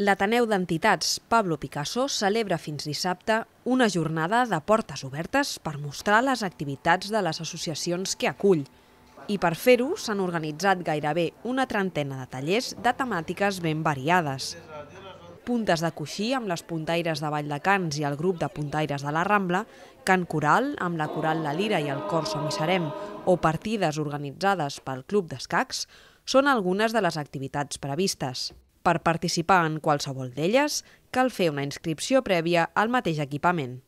L'Ateneu d'Entitats Pablo Picasso celebra fins dissabte una jornada de portes obertes per mostrar les activitats de les associacions que acull. I per fer-ho s'han organitzat gairebé una trentena de tallers de temàtiques ben variades. Puntes de coixí amb les puntaires de Vall de Cans i el grup de puntaires de la Rambla, cant coral amb la coral La Lira i el cor Som i Serem, o partides organitzades pel Club d'Escacs, són algunes de les activitats previstes. Per participar en qualsevol d'elles, cal fer una inscripció prèvia al mateix equipament.